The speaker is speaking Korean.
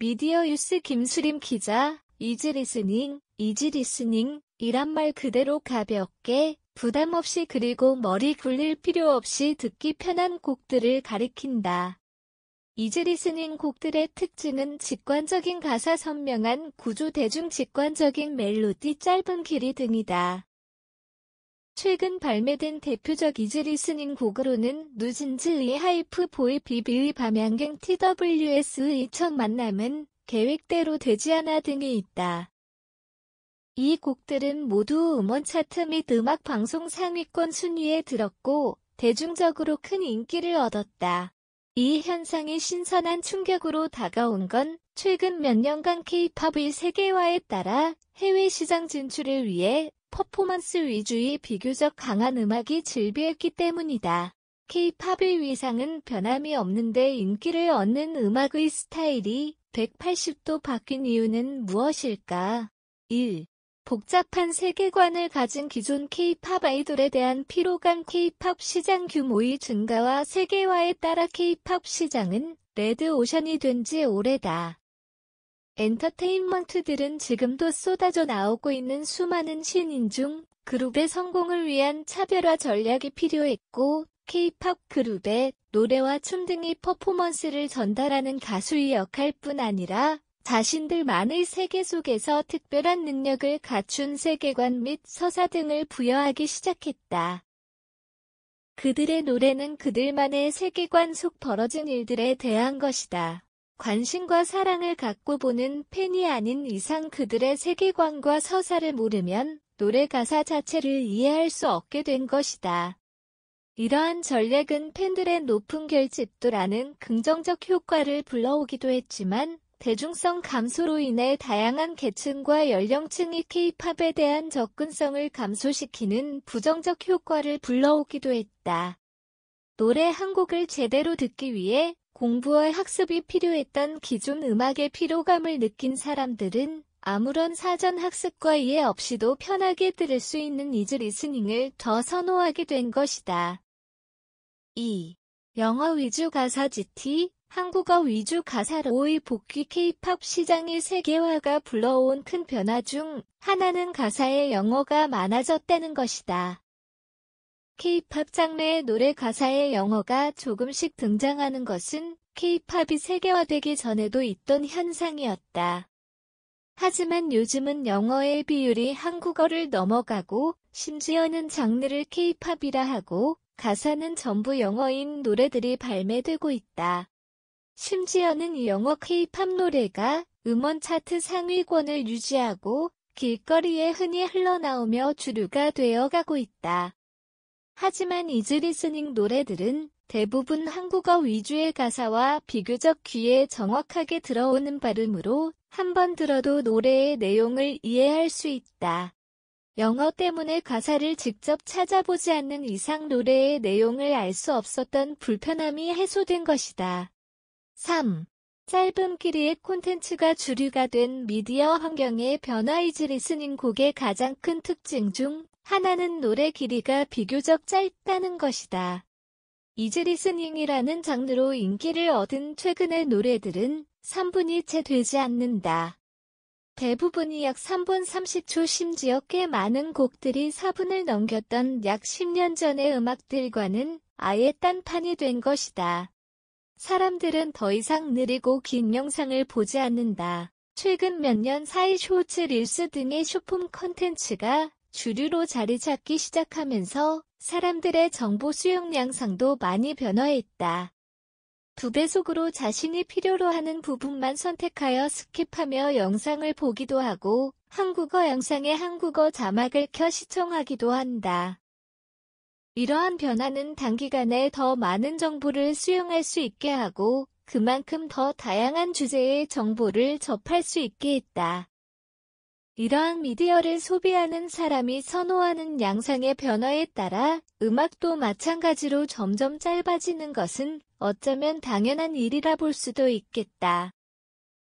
미디어 뉴스 김수림 기자, 이지리스닝, 이지리스닝, 이란 말 그대로 가볍게, 부담 없이 그리고 머리 굴릴 필요 없이 듣기 편한 곡들을 가리킨다. 이지리스닝 곡들의 특징은 직관적인 가사 선명한 구조 대중 직관적인 멜로디 짧은 길이 등이다. 최근 발매된 대표적 이즈리 스닝 곡으로는 누진즈의 하이프 보이 비비의 밤양갱 TWS의 첫 만남은 계획대로 되지 않아 등이 있다. 이 곡들은 모두 음원 차트 및 음악 방송 상위권 순위에 들었고 대중적으로 큰 인기를 얻었다. 이 현상이 신선한 충격으로 다가온 건 최근 몇 년간 k p o p 의 세계화에 따라 해외 시장 진출을 위해 퍼포먼스 위주의 비교적 강한 음악이 즐비했기 때문이다. K-팝의 위상은 변함이 없는데 인기를 얻는 음악의 스타일이 180도 바뀐 이유는 무엇일까? 1. 복잡한 세계관을 가진 기존 K-팝 아이돌에 대한 피로감 K-팝 시장 규모의 증가와 세계화에 따라 K-팝 시장은 레드 오션이 된 지 오래다. 엔터테인먼트들은 지금도 쏟아져 나오고 있는 수많은 신인 중 그룹의 성공을 위한 차별화 전략이 필요했고 K-팝 그룹의 노래와 춤 등이 퍼포먼스를 전달하는 가수의 역할뿐 아니라 자신들만의 세계 속에서 특별한 능력을 갖춘 세계관 및 서사 등을 부여하기 시작했다. 그들의 노래는 그들만의 세계관 속 벌어진 일들에 대한 것이다. 관심과 사랑을 갖고 보는 팬이 아닌 이상 그들의 세계관과 서사를 모르면 노래 가사 자체를 이해할 수 없게 된 것이다. 이러한 전략은 팬들의 높은 결집도라는 긍정적 효과를 불러오기도 했지만 대중성 감소로 인해 다양한 계층과 연령층이 K-팝에 대한 접근성을 감소시키는 부정적 효과를 불러오기도 했다. 노래 한 곡을 제대로 듣기 위해 공부와 학습이 필요했던 기존 음악의 피로감을 느낀 사람들은 아무런 사전 학습과 이해 없이도 편하게 들을 수 있는 이즈 리스닝을 더 선호하게 된 것이다. 2. 영어 위주 가사 GT, 한국어 위주 가사로의 복귀 케이팝 시장의 세계화가 불러온 큰 변화 중 하나는 가사에 영어가 많아졌다는 것이다. K-팝 장르의 노래 가사에 영어가 조금씩 등장하는 것은 K-팝이 세계화되기 전에도 있던 현상이었다. 하지만 요즘은 영어의 비율이 한국어를 넘어가고 심지어는 장르를 K-팝이라 하고 가사는 전부 영어인 노래들이 발매되고 있다. 심지어는 영어 K-팝 노래가 음원 차트 상위권을 유지하고 길거리에 흔히 흘러나오며 주류가 되어가고 있다. 하지만 이즈리스닝 노래들은 대부분 한국어 위주의 가사와 비교적 귀에 정확하게 들어오는 발음으로 한 번 들어도 노래의 내용을 이해할 수 있다. 영어 때문에 가사를 직접 찾아보지 않는 이상 노래의 내용을 알 수 없었던 불편함이 해소된 것이다. 3. 짧은 길이의 콘텐츠가 주류가 된 미디어 환경의 변화 이즈 리스닝 곡의 가장 큰 특징 중 하나는 노래 길이가 비교적 짧다는 것이다. 이즈리스닝이라는 장르로 인기를 얻은 최근의 노래들은 3분이 채 되지 않는다. 대부분이 약 3분 30초 심지어 꽤 많은 곡들이 4분을 넘겼던 약 10년 전의 음악들과는 아예 딴판이 된 것이다. 사람들은 더 이상 느리고 긴 영상을 보지 않는다. 최근 몇 년 사이 쇼츠 릴스 등의 쇼폼 컨텐츠가 주류로 자리 잡기 시작하면서 사람들의 정보 수용 량상도 많이 변화했다. 두 배속으로 자신이 필요로 하는 부분만 선택하여 스킵하며 영상을 보기도 하고 한국어 영상에 한국어 자막을 켜 시청하기도 한다. 이러한 변화는 단기간에 더 많은 정보를 수용할 수 있게 하고 그만큼 더 다양한 주제의 정보를 접할 수 있게 했다. 이러한 미디어를 소비하는 사람이 선호하는 양상의 변화에 따라 음악도 마찬가지로 점점 짧아지는 것은 어쩌면 당연한 일이라 볼 수도 있겠다.